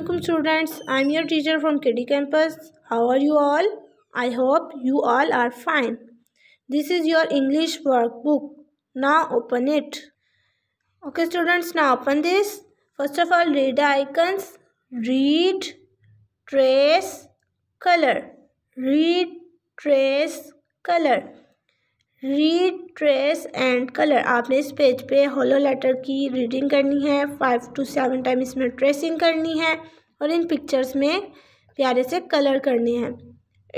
Assalamualaikum students I'm your teacher from KD campus how are you all I hope you all are fine this is your English workbook now open it okay students now open this first of all read the icons read trace color read trace color read trace and colour आपने इस page पे होलो letter की reading करनी है five to seven time इसमें tracing करनी है और इन पिक्चर्स में प्यारे से कलर करने हैं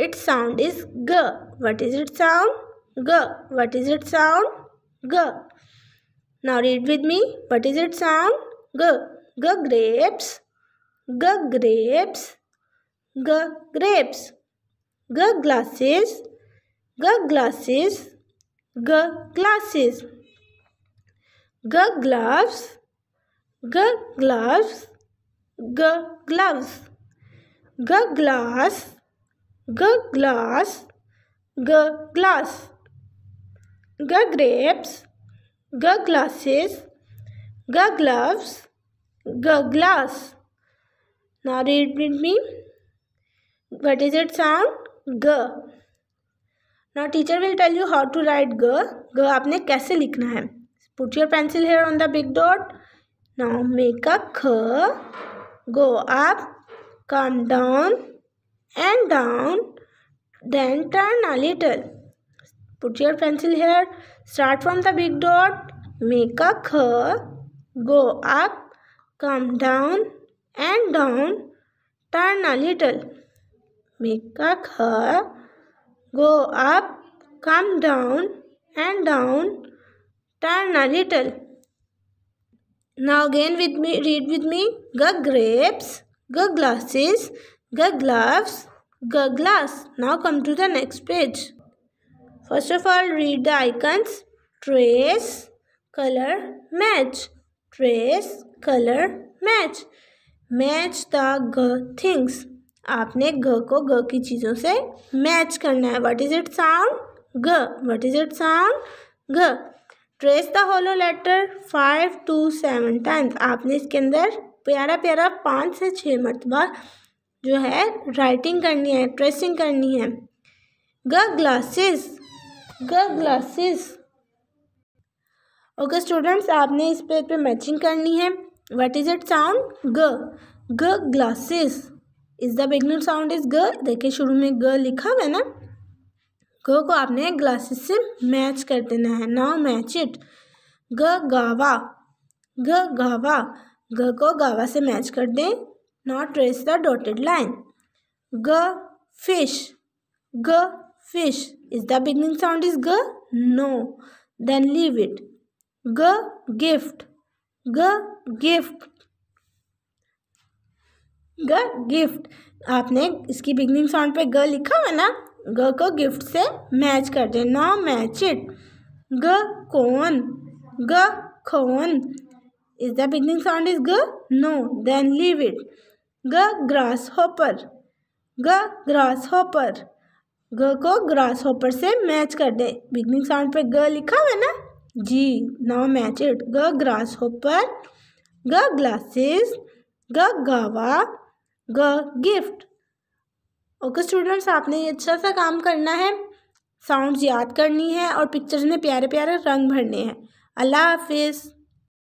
it's sound is g what is it sound g what is it sound g now read with me what is it sound g g grapes ग ग्रेप्स ग grapes g glasses g glasses G glasses. G gloves. G gloves. G gloves. G glass. G glass. G glass. G grapes. G glasses. G gloves. G glass. Now read with me. What is sound? G. Now teacher will tell you how to write g g आपने कैसे लिखना है put your pencil here on the big dot now make a ख go up come down and down then turn a little put your pencil here start from the big dot make a ख go up come down and down turn a little make a ख Go up, come down and down, turn a little. Now again with me, read with me. G grapes, G glasses, G gloves, G glass. Now come to the next page. First of all, read the icons. Trace, color, match. Trace, color, match. Match the G things. आपने ग को ग की चीज़ों से match करना है what is it sound g what is it sound g trace the hollow letter five to seven times आपने इसके अंदर प्यारा प्यारा पाँच से छः मरतबा जो है राइटिंग करनी है ट्रेसिंग करनी है ग glasses g glasses okay students आपने इस पेज पे मैचिंग करनी है what is it sound g g glasses is the beginner sound is g देखिए शुरू में ग लिखा हुआ है ना ग को आपने ग्लासेस से मैच कर देना है नाउ मैच इट ग गावा ग गावा ग को गावा से मैच कर दें not trace the dotted line g fish g fish is the beginning sound is g no then leave it g gift g gift g gift आपने इसकी बिगनिंग साउंड पे ग लिखा है ना ग को गिफ्ट से मैच कर दे नो मैच इट ग cone g cone is the beginning sound is g no then leave it g grasshopper g grasshopper g को ग्रास होपर से मैच कर दे बिगनिंग साउंड पे ग लिखा है ना G now match it g grasshopper g glasses g गावा ग गिफ्ट ओके स्टूडेंट्स आपने ये अच्छा सा काम करना है साउंड्स याद करनी है और पिक्चर्स में प्यारे प्यारे रंग भरने हैं अल्लाह हाफिज़